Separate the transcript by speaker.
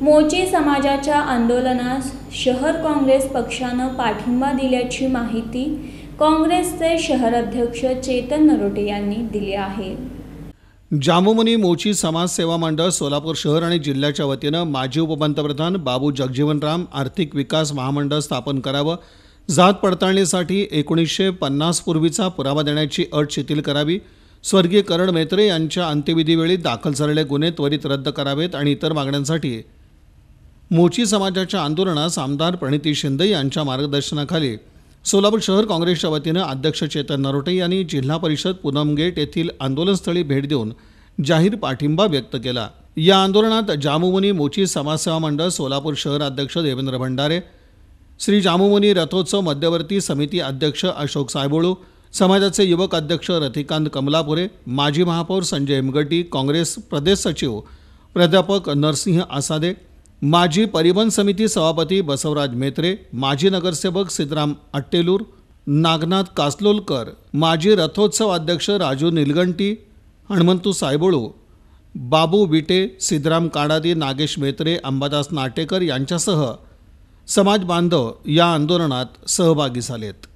Speaker 1: मोची समाजाच्या आंदोलनास शहर काँग्रेस पक्षानं पाठिंबा दिल्याची माहिती काँग्रेसचे शहर अध्यक्ष चेतन नरोटे यांनी दिली आहे
Speaker 2: जामुमनी मोची समाज सेवा मंडळ सोलापूर शहर आणि जिल्ह्याच्या वतीनं माजी उपपंतप्रधान बाबू जगजीवनराम आर्थिक विकास महामंडळ स्थापन करावं जात पडताळणीसाठी एकोणीसशे पन्नासपूर्वीचा पूर्वीचा पुरावा देण्याची अट शिथिल करावी स्वर्गीय करण मेत्रे यांच्या अंत्यविधीवेळी दाखल झालेले गुन्हे त्वरित रद्द करावेत आणि इतर मागण्यांसाठी मोची समाजाच्या आंदोलनास आमदार प्रणिती शिंदे यांच्या मार्गदर्शनाखाली सोलापूर शहर काँग्रेसच्या वतीनं अध्यक्ष चेतन नरोटे यांनी जिल्हा परिषद पुनम गेट येथील आंदोलनस्थळी भेट देऊन जाहीर पाठिंबा व्यक्त केला या आंदोलनात जामुमुनी मोची समाजसेवा मंडळ सोलापूर शहर अध्यक्ष देवेंद्र भंडारे श्री जामुमुनी रथोत्सव मध्यवर्ती समिती अध्यक्ष अशोक सायबोळू समाजाचे युवक अध्यक्ष रथिकांत कमलापुरे माजी महापौर संजय काँग्रेस प्रदेश सचिव प्राध्यापक नरसिंह आसादे माजी परिवहन समिती सभापती बसवराज मेत्रे माजी नगरसेवक सिद्धराम अट्टेलूर नागनाथ कासलोलकर माजी रथोत्सव अध्यक्ष राजू निलगंटी हनुमंतू सायबोळू बाबू विटे सिद्धराम काडादी नागेश मेत्रे अंबादास नाटेकर यांच्यासह समाज बांधव या आंदोलनात सहभागी झालेत